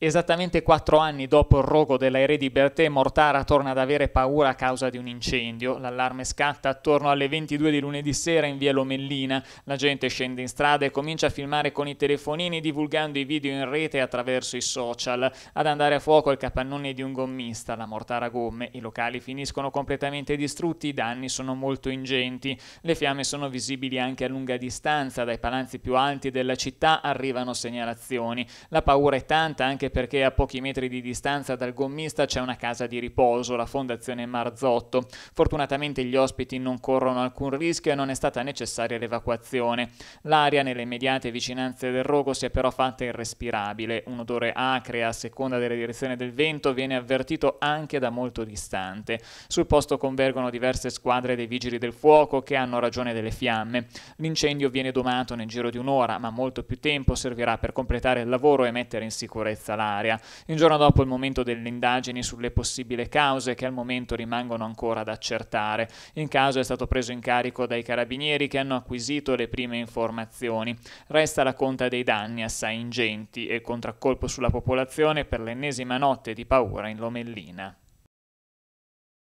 Esattamente quattro anni dopo il rogo dell'aereo di Bertè, Mortara torna ad avere paura a causa di un incendio. L'allarme scatta attorno alle 22 di lunedì sera in via Lomellina. La gente scende in strada e comincia a filmare con i telefonini, divulgando i video in rete attraverso i social. Ad andare a fuoco il capannone di un gommista, la Mortara Gomme. I locali finiscono completamente distrutti, i danni sono molto ingenti. Le fiamme sono visibili anche a lunga distanza, dai palazzi più alti della città arrivano segnalazioni. La paura è tanta anche anche perché a pochi metri di distanza dal gommista c'è una casa di riposo, la Fondazione Marzotto. Fortunatamente gli ospiti non corrono alcun rischio e non è stata necessaria l'evacuazione. L'aria nelle immediate vicinanze del rogo si è però fatta irrespirabile. Un odore acre a seconda della direzione del vento viene avvertito anche da molto distante. Sul posto convergono diverse squadre dei vigili del fuoco che hanno ragione delle fiamme. L'incendio viene domato nel giro di un'ora, ma molto più tempo servirà per completare il lavoro e mettere in sicurezza l'area. Il giorno dopo il momento delle indagini sulle possibili cause che al momento rimangono ancora da accertare. Il caso è stato preso in carico dai carabinieri che hanno acquisito le prime informazioni. Resta la conta dei danni assai ingenti e il contraccolpo sulla popolazione per l'ennesima notte di paura in Lomellina.